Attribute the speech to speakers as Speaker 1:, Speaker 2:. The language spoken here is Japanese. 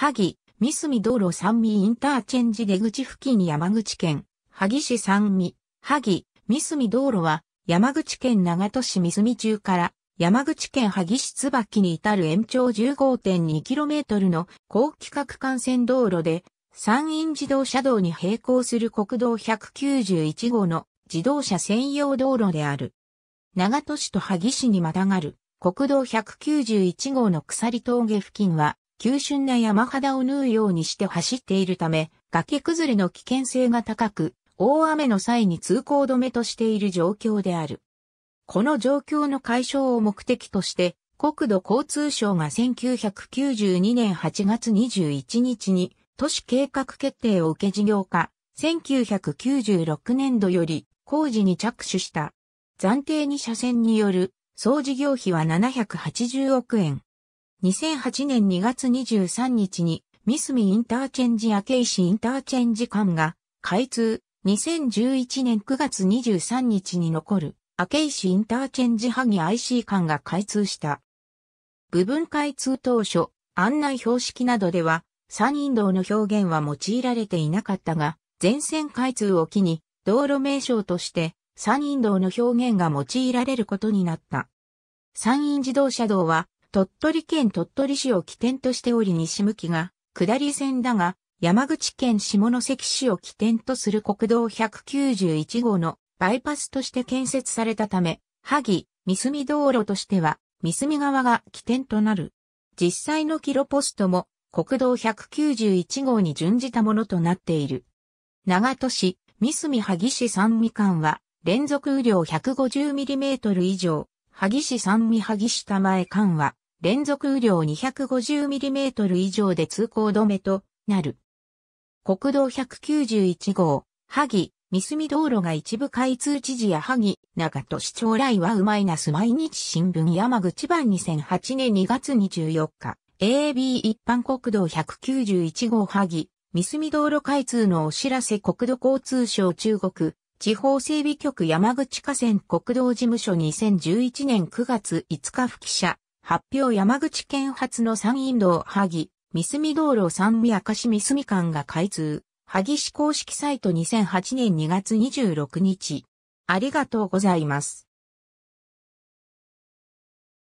Speaker 1: 萩、三隅道路三味インターチェンジ出口付近山口県、萩市三味、萩、三隅道路は、山口県長門市三隅中から、山口県萩市椿に至る延長 15.2km の高規格幹線道路で、山陰自動車道に並行する国道191号の自動車専用道路である。長門市と萩市にまたがる国道191号の鎖峠付近は急峻な山肌を縫うようにして走っているため、崖崩れの危険性が高く、大雨の際に通行止めとしている状況である。この状況の解消を目的として、国土交通省が1992年8月21日に都市計画決定を受け事業化、1996年度より工事に着手した。暫定2車線による総事業費は780億円。2008年2月23日に、ミスミインターチェンジ明石インターチェンジ間が開通。2011年9月23日に残る、明石インターチェンジ萩 IC 間が開通した。部分開通当初、案内標識などでは、三陰道の表現は用いられていなかったが、全線開通を機に、道路名称として、三陰道の表現が用いられることになった。三陰自動車道は、鳥取県鳥取市を起点としており西向きが下り線だが、山口県下関市を起点とする国道191号のバイパスとして建設されたため、萩、三隅道路としては、三隅側が起点となる。実際のキロポストも国道191号に準じたものとなっている。長戸市、三隅萩市三味間は、連続雨量 150mm 以上、萩市三味萩市玉江間は、連続雨量 250mm 以上で通行止めとなる。国道191号、萩、三隅道路が一部開通知事や萩、長都市長来はう毎日新聞山口版2008年2月24日、AB 一般国道191号萩、三隅道路開通のお知らせ国土交通省中国、地方整備局山口河川国道事務所2011年9月5日付記者、発表山口県発の山陰道萩、三隅道路三宮明石三隅間が開通。萩市公式サイト2008年2月26日。ありがとうございます。